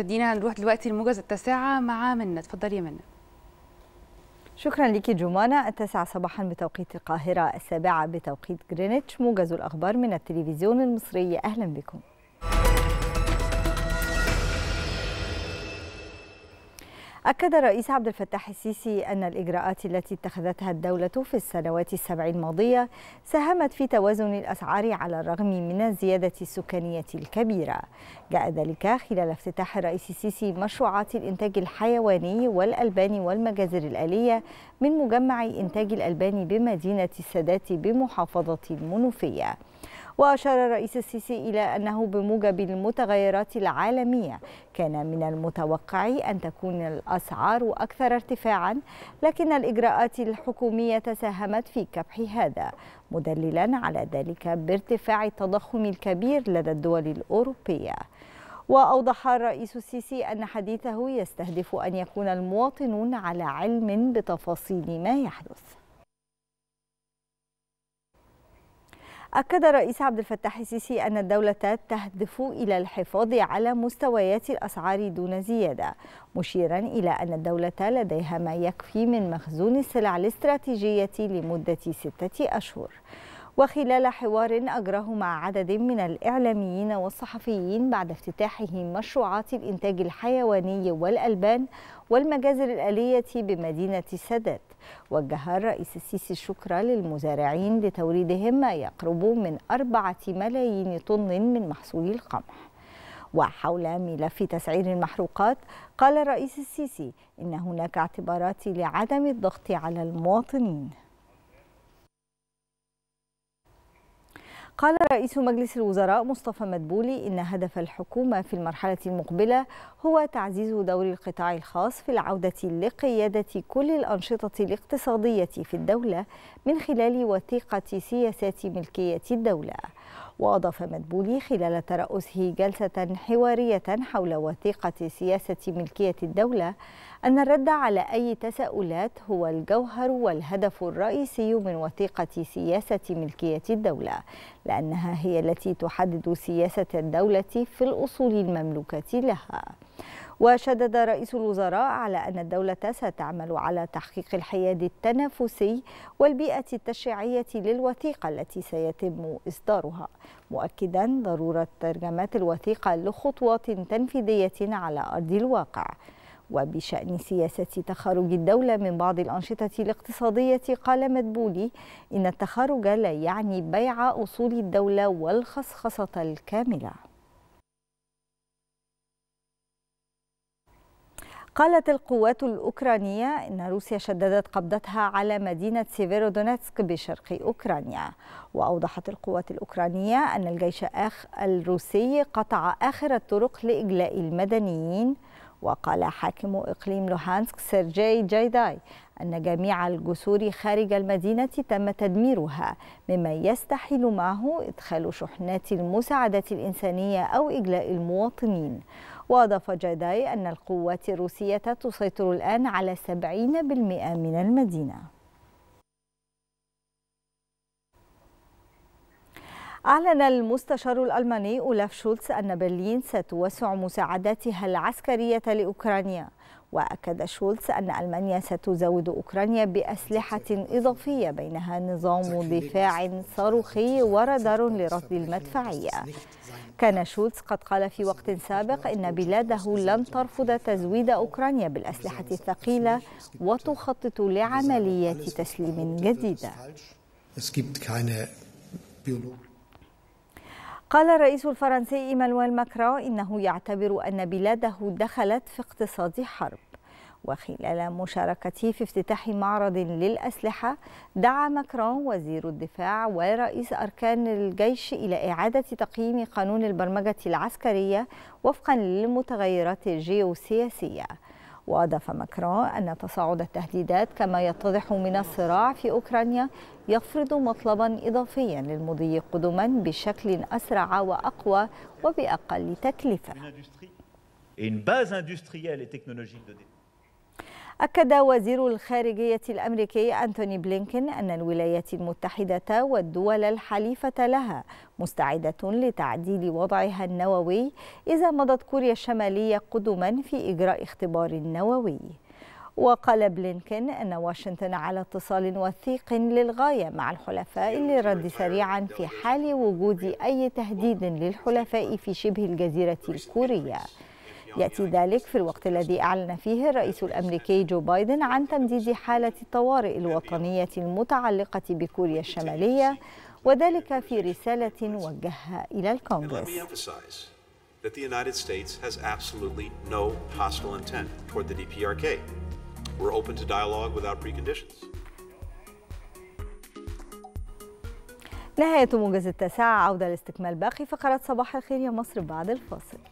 دينا هنروح دلوقتي لموجز التاسعة مع منة اتفضلي يا منة شكرا لك جمانة التاسعة صباحا بتوقيت القاهرة السابعة بتوقيت جرينتش موجز الأخبار من التلفزيون المصري أهلا بكم أكد الرئيس عبد الفتاح السيسي أن الإجراءات التي اتخذتها الدولة في السنوات السبع الماضية ساهمت في توازن الأسعار على الرغم من الزيادة السكانية الكبيرة جاء ذلك خلال افتتاح الرئيس السيسي مشروعات الإنتاج الحيواني والألبان والمجازر الآلية من مجمع إنتاج الألبان بمدينة السادات بمحافظة المنوفية وأشار الرئيس السيسي إلى أنه بموجب المتغيرات العالمية كان من المتوقع أن تكون الأسعار أكثر ارتفاعا لكن الإجراءات الحكومية ساهمت في كبح هذا مدللا على ذلك بارتفاع التضخم الكبير لدى الدول الأوروبية وأوضح الرئيس السيسي أن حديثه يستهدف أن يكون المواطنون على علم بتفاصيل ما يحدث أكد الرئيس عبد الفتاح السيسي أن الدولة تهدف إلى الحفاظ على مستويات الأسعار دون زيادة مشيرا إلى أن الدولة لديها ما يكفي من مخزون السلع الاستراتيجية لمدة ستة أشهر وخلال حوار أجراه مع عدد من الإعلاميين والصحفيين بعد افتتاحه مشروعات الإنتاج الحيواني والألبان والمجازر الآلية بمدينة السادات وجه الرئيس السيسي الشكر للمزارعين لتوريدهم ما يقرب من أربعة ملايين طن من محصول القمح وحول ملف تسعير المحروقات قال الرئيس السيسي إن هناك اعتبارات لعدم الضغط على المواطنين قال رئيس مجلس الوزراء مصطفى مدبولي إن هدف الحكومة في المرحلة المقبلة هو تعزيز دور القطاع الخاص في العودة لقيادة كل الأنشطة الاقتصادية في الدولة من خلال وثيقة سياسات ملكية الدولة وأضاف مدبولي خلال ترأسه جلسة حوارية حول وثيقة سياسة ملكية الدولة أن الرد على أي تساؤلات هو الجوهر والهدف الرئيسي من وثيقة سياسة ملكية الدولة لأنها هي التي تحدد سياسة الدولة في الأصول المملوكة لها وشدد رئيس الوزراء على أن الدولة ستعمل على تحقيق الحياد التنافسي والبيئة التشريعية للوثيقة التي سيتم إصدارها مؤكدا ضرورة ترجمة الوثيقة لخطوات تنفيذية على أرض الواقع وبشأن سياسة تخرج الدولة من بعض الأنشطة الاقتصادية قال مدبولي إن التخرج لا يعني بيع أصول الدولة والخصخصة الكاملة قالت القوات الأوكرانية إن روسيا شددت قبضتها على مدينة سيفيرودونيتسك بشرق أوكرانيا وأوضحت القوات الأوكرانية أن الجيش آخ الروسي قطع آخر الطرق لإجلاء المدنيين وقال حاكم إقليم لوهانسك سيرجي جايداي أن جميع الجسور خارج المدينة تم تدميرها مما يستحيل معه إدخال شحنات المساعدات الإنسانية أو إجلاء المواطنين وأضاف جاداي أن القوات الروسية تسيطر الآن على 70% من المدينة أعلن المستشار الألماني أولاف شولتز أن برلين ستوسع مساعداتها العسكرية لأوكرانيا وأكد شولتز أن ألمانيا ستزود أوكرانيا بأسلحة إضافية بينها نظام دفاع صاروخي ورادار لرصد المدفعية كان شولتز قد قال في وقت سابق إن بلاده لن ترفض تزويد أوكرانيا بالأسلحة الثقيلة وتخطط لعمليات تسليم جديدة قال الرئيس الفرنسي إيمانويل ماكرون إنه يعتبر أن بلاده دخلت في اقتصاد حرب وخلال مشاركته في افتتاح معرض للأسلحة دعا ماكرون وزير الدفاع ورئيس أركان الجيش إلى إعادة تقييم قانون البرمجة العسكرية وفقا للمتغيرات الجيوسياسية وأضاف ماكرون أن تصاعد التهديدات كما يتضح من الصراع في أوكرانيا يفرض مطلبا إضافيا للمضي قدما بشكل أسرع وأقوى وبأقل تكلفة. أكد وزير الخارجية الأمريكي أنتوني بلينكين أن الولايات المتحدة والدول الحليفة لها مستعدة لتعديل وضعها النووي إذا مضت كوريا الشمالية قدما في إجراء اختبار نووي وقال بلينكين أن واشنطن على اتصال وثيق للغاية مع الحلفاء للرد سريعا في حال وجود أي تهديد للحلفاء في شبه الجزيرة الكورية يأتي ذلك في الوقت الذي أعلن فيه الرئيس الأمريكي جو بايدن عن تمديد حالة الطوارئ الوطنية المتعلقة بكوريا الشمالية وذلك في رسالة وجهها إلى الكونغرس that the United States has absolutely no hostile intent toward the DPRK. We're open to dialogue without preconditions. نهاية موجز التاسعة عودة لاستكمال باقي فقرات صباح الخير يا مصر بعد الفاصل